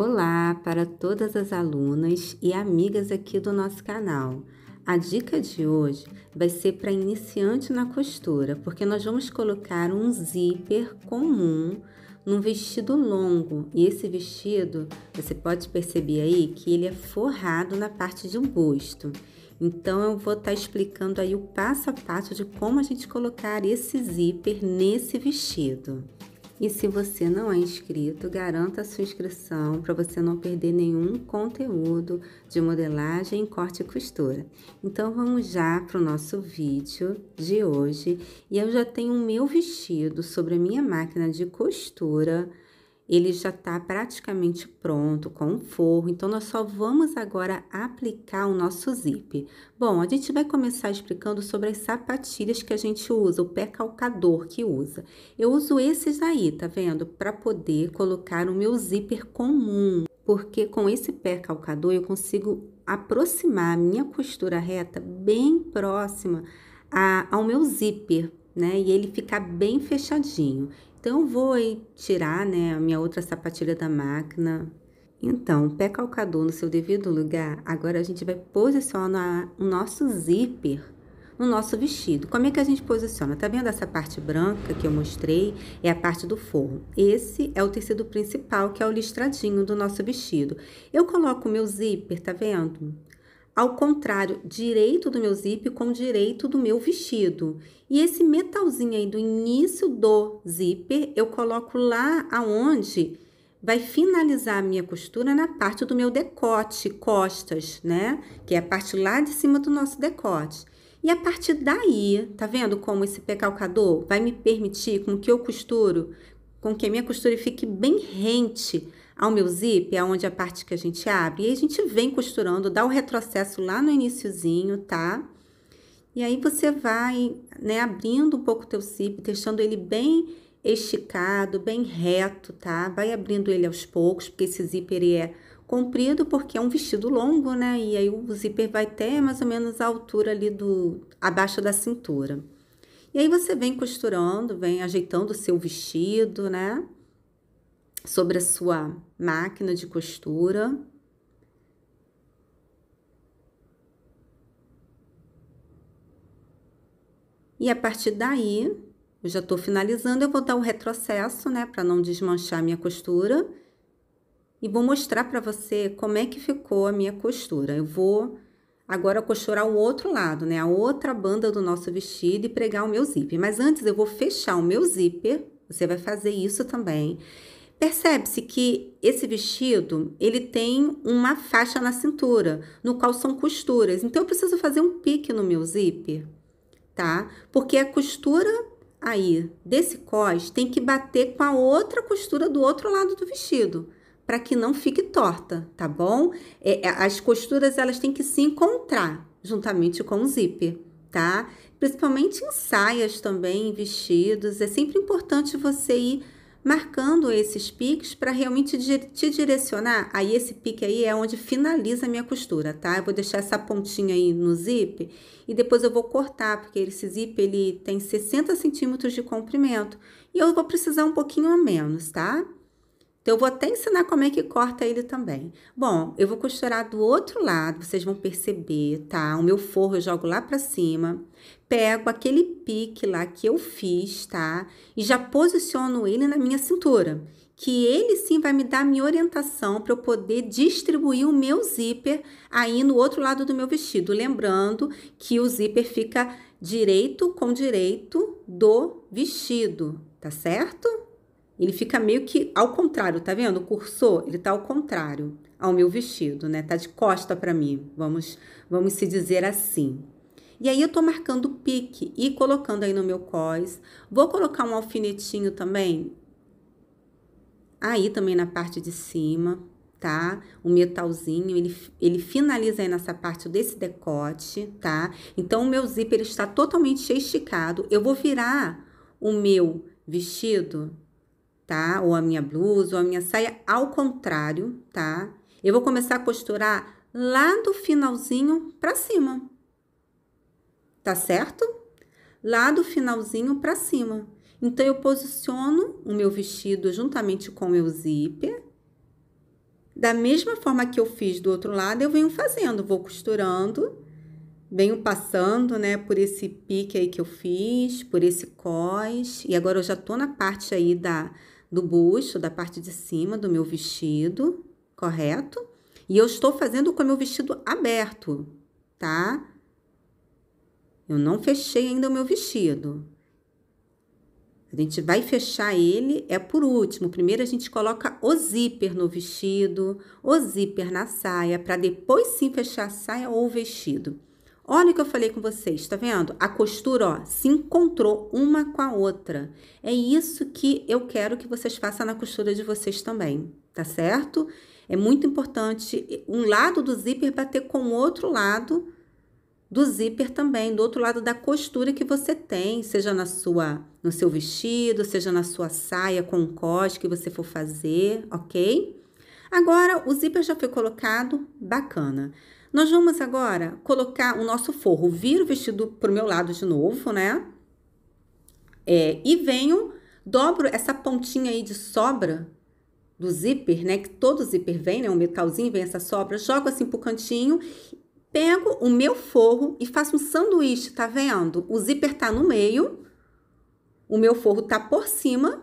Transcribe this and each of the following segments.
Olá para todas as alunas e amigas aqui do nosso canal. A dica de hoje vai ser para iniciante na costura, porque nós vamos colocar um zíper comum num vestido longo. E esse vestido, você pode perceber aí que ele é forrado na parte de um busto. Então eu vou estar tá explicando aí o passo a passo de como a gente colocar esse zíper nesse vestido. E se você não é inscrito, garanta a sua inscrição para você não perder nenhum conteúdo de modelagem, corte e costura. Então vamos já para o nosso vídeo de hoje. E eu já tenho o meu vestido sobre a minha máquina de costura ele já está praticamente pronto com o forro, então nós só vamos agora aplicar o nosso zip. Bom, a gente vai começar explicando sobre as sapatilhas que a gente usa, o pé calcador que usa. Eu uso esses aí, tá vendo? Para poder colocar o meu zíper comum, porque com esse pé calcador eu consigo aproximar a minha costura reta bem próxima a, ao meu zíper, né? E ele ficar bem fechadinho. Então vou aí tirar, né, a minha outra sapatilha da máquina. Então, pé calcador no seu devido lugar, agora a gente vai posicionar o nosso zíper no nosso vestido. Como é que a gente posiciona? Tá vendo essa parte branca que eu mostrei? É a parte do forro. Esse é o tecido principal, que é o listradinho do nosso vestido. Eu coloco o meu zíper, tá vendo? Ao contrário, direito do meu zíper com direito do meu vestido. E esse metalzinho aí do início do zíper, eu coloco lá aonde vai finalizar a minha costura na parte do meu decote, costas, né? Que é a parte lá de cima do nosso decote. E a partir daí, tá vendo como esse pecalcador vai me permitir com que eu costuro, com que a minha costura fique bem rente ao meu zip, é onde a parte que a gente abre, e a gente vem costurando, dá o retrocesso lá no iníciozinho, tá? E aí você vai, né, abrindo um pouco o teu zip, deixando ele bem esticado, bem reto, tá? Vai abrindo ele aos poucos, porque esse zíper é comprido, porque é um vestido longo, né? E aí o zíper vai até mais ou menos a altura ali do abaixo da cintura. E aí você vem costurando, vem ajeitando o seu vestido, né? sobre a sua máquina de costura. E a partir daí, eu já estou finalizando, eu vou dar um retrocesso, né, para não desmanchar minha costura. E vou mostrar para você como é que ficou a minha costura. Eu vou agora costurar o outro lado, né, a outra banda do nosso vestido e pregar o meu zíper. Mas antes eu vou fechar o meu zíper, você vai fazer isso também. Percebe-se que esse vestido, ele tem uma faixa na cintura, no qual são costuras. Então eu preciso fazer um pique no meu zíper, tá? Porque a costura aí desse cós tem que bater com a outra costura do outro lado do vestido, para que não fique torta, tá bom? É, é, as costuras elas têm que se encontrar juntamente com o zíper, tá? Principalmente em saias também, em vestidos, é sempre importante você ir marcando esses piques para realmente te direcionar. Aí esse pique aí é onde finaliza a minha costura, tá? Eu vou deixar essa pontinha aí no zip e depois eu vou cortar, porque esse zip ele tem 60 centímetros de comprimento e eu vou precisar um pouquinho a menos, tá? Então, eu vou até ensinar como é que corta ele também. Bom, eu vou costurar do outro lado, vocês vão perceber, tá? O meu forro eu jogo lá pra cima, pego aquele pique lá que eu fiz, tá? E já posiciono ele na minha cintura que ele sim vai me dar minha orientação para eu poder distribuir o meu zíper aí no outro lado do meu vestido. Lembrando que o zíper fica direito com direito do vestido, tá certo? Ele fica meio que ao contrário, tá vendo? O cursor, ele tá ao contrário ao meu vestido, né? Tá de costa para mim. Vamos, vamos se dizer assim. E aí eu tô marcando pique e colocando aí no meu cos. Vou colocar um alfinetinho também aí também na parte de cima, tá? O metalzinho, ele, ele finaliza aí nessa parte desse decote, tá? Então, o meu zíper ele está totalmente esticado. Eu vou virar o meu vestido tá? Ou a minha blusa, ou a minha saia, ao contrário, tá? Eu vou começar a costurar lá do finalzinho para cima. Tá certo? Lá do finalzinho para cima. Então, eu posiciono o meu vestido juntamente com o meu zíper. Da mesma forma que eu fiz do outro lado, eu venho fazendo, vou costurando, venho passando, né, por esse pique aí que eu fiz, por esse cós. E agora eu já tô na parte aí da, do busto, da parte de cima do meu vestido, correto? E eu estou fazendo com o meu vestido aberto, tá? Eu não fechei ainda o meu vestido. A gente vai fechar ele é por último. Primeiro a gente coloca o zíper no vestido, o zíper na saia, para depois sim fechar a saia ou o vestido. Olha o que eu falei com vocês, tá vendo? A costura, ó, se encontrou uma com a outra. É isso que eu quero que vocês façam na costura de vocês também, tá certo? É muito importante um lado do zíper bater com o outro lado do zíper também, do outro lado da costura que você tem, seja na sua, no seu vestido, seja na sua saia com cos que você for fazer, ok? Agora, o zíper já foi colocado, bacana. Nós vamos agora colocar o nosso forro, viro o vestido para o meu lado de novo, né? É, e venho, dobro essa pontinha aí de sobra do zíper, né? Que todo zíper vem, né? Um metalzinho vem essa sobra, jogo assim pro cantinho, pego o meu forro e faço um sanduíche, tá vendo? O zíper tá no meio, o meu forro tá por cima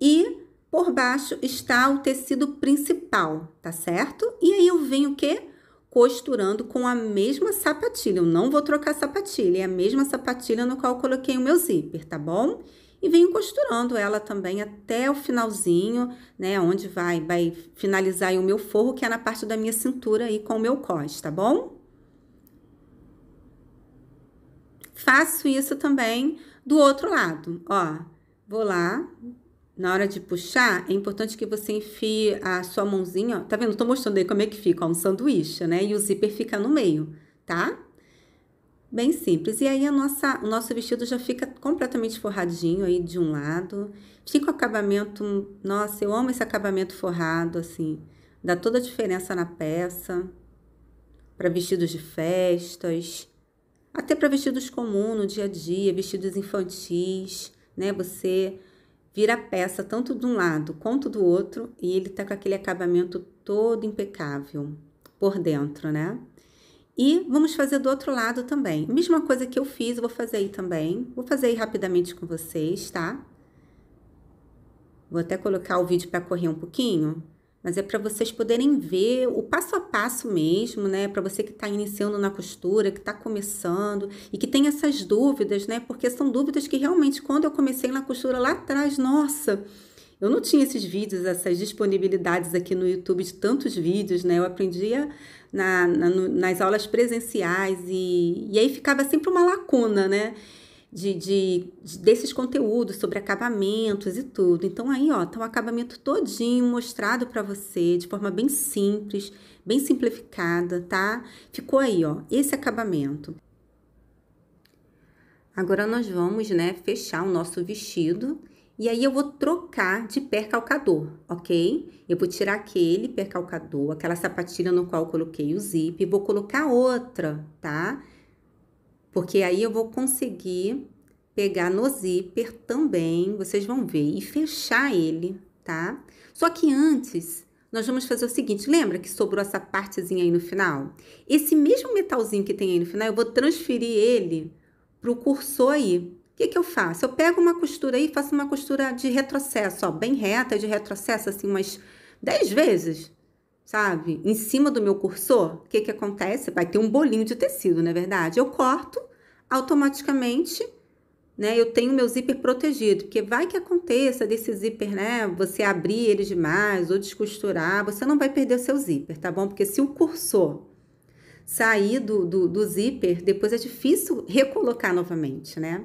e por baixo está o tecido principal, tá certo? E aí eu venho o quê? costurando com a mesma sapatilha. Eu não vou trocar sapatilha, é a mesma sapatilha no qual eu coloquei o meu zíper, tá bom? E venho costurando ela também até o finalzinho, né? Onde vai, vai finalizar o meu forro, que é na parte da minha cintura aí com o meu cos, tá bom? Faço isso também do outro lado, ó. Vou lá, na hora de puxar, é importante que você enfie a sua mãozinha, ó. Tá vendo? Tô mostrando aí como é que fica, ó, um sanduíche, né? E o zíper fica no meio, tá? Bem simples. E aí, a nossa, o nosso vestido já fica completamente forradinho aí de um lado. Fica o acabamento... Nossa, eu amo esse acabamento forrado, assim. Dá toda a diferença na peça. Para vestidos de festas. Até para vestidos comuns no dia a dia, vestidos infantis, né? Você vira peça tanto de um lado quanto do outro e ele tá com aquele acabamento todo impecável por dentro, né? E vamos fazer do outro lado também. Mesma coisa que eu fiz, eu vou fazer aí também. Vou fazer aí rapidamente com vocês, tá? Vou até colocar o vídeo para correr um pouquinho mas é para vocês poderem ver o passo a passo mesmo, né? Para você que está iniciando na costura, que está começando e que tem essas dúvidas, né? Porque são dúvidas que realmente, quando eu comecei na costura lá atrás, nossa, eu não tinha esses vídeos, essas disponibilidades aqui no YouTube de tantos vídeos, né? Eu aprendia na, na, nas aulas presenciais e, e aí ficava sempre uma lacuna, né? de, de, de, desses conteúdos sobre acabamentos e tudo. Então aí, ó, tá o um acabamento todinho mostrado para você de forma bem simples, bem simplificada, tá? Ficou aí, ó, esse acabamento. Agora nós vamos, né, fechar o nosso vestido e aí eu vou trocar de percalcador, ok? Eu vou tirar aquele percalcador, aquela sapatilha no qual eu coloquei o zip, vou colocar outra, tá? Tá? porque aí eu vou conseguir pegar no zíper também, vocês vão ver, e fechar ele, tá? Só que antes, nós vamos fazer o seguinte, lembra que sobrou essa partezinha aí no final? Esse mesmo metalzinho que tem aí no final, eu vou transferir ele pro cursor aí. O que, que eu faço? Eu pego uma costura aí, faço uma costura de retrocesso, ó, bem reta, de retrocesso, assim, umas 10 vezes, sabe, em cima do meu cursor, o que, que acontece? Vai ter um bolinho de tecido, não é verdade? Eu corto, automaticamente, né, eu tenho meu zíper protegido, porque vai que aconteça desse zíper, né, você abrir ele demais ou descosturar, você não vai perder o seu zíper, tá bom? Porque se o cursor sair do, do, do zíper, depois é difícil recolocar novamente, né?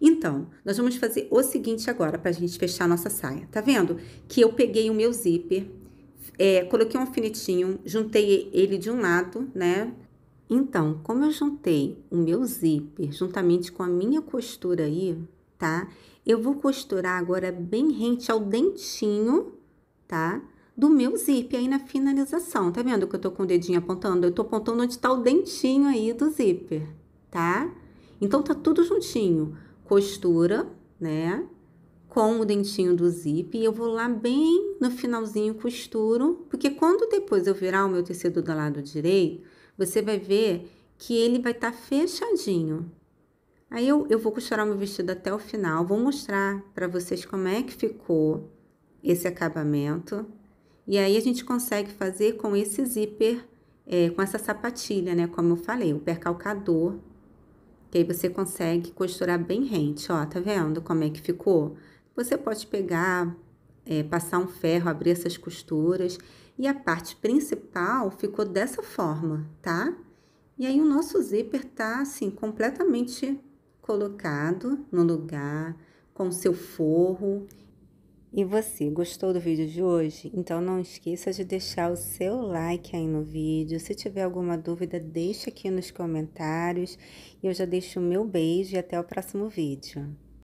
Então, nós vamos fazer o seguinte agora para a gente fechar a nossa saia. Tá vendo? Que eu peguei o meu zíper, é, coloquei um alfinetinho, juntei ele de um lado, né? Então, como eu juntei o meu zíper juntamente com a minha costura aí, tá? Eu vou costurar agora bem rente ao dentinho, tá? Do meu zíper aí na finalização. Tá vendo que eu tô com o dedinho apontando? Eu tô apontando onde tá o dentinho aí do zíper, tá? Então, tá tudo juntinho. Costura, né? com o dentinho do zip e eu vou lá bem no finalzinho costuro, porque quando depois eu virar o meu tecido do lado direito, você vai ver que ele vai estar tá fechadinho. Aí eu, eu vou costurar o meu vestido até o final, vou mostrar para vocês como é que ficou esse acabamento. E aí a gente consegue fazer com esse zíper, é, com essa sapatilha, né? Como eu falei, o percalcador. Que aí você consegue costurar bem rente, ó, tá vendo como é que ficou? Você pode pegar, é, passar um ferro, abrir essas costuras e a parte principal ficou dessa forma, tá? E aí o nosso zíper tá assim completamente colocado no lugar com seu forro. E você gostou do vídeo de hoje? Então não esqueça de deixar o seu like aí no vídeo. Se tiver alguma dúvida, deixa aqui nos comentários. E eu já deixo o meu beijo e até o próximo vídeo.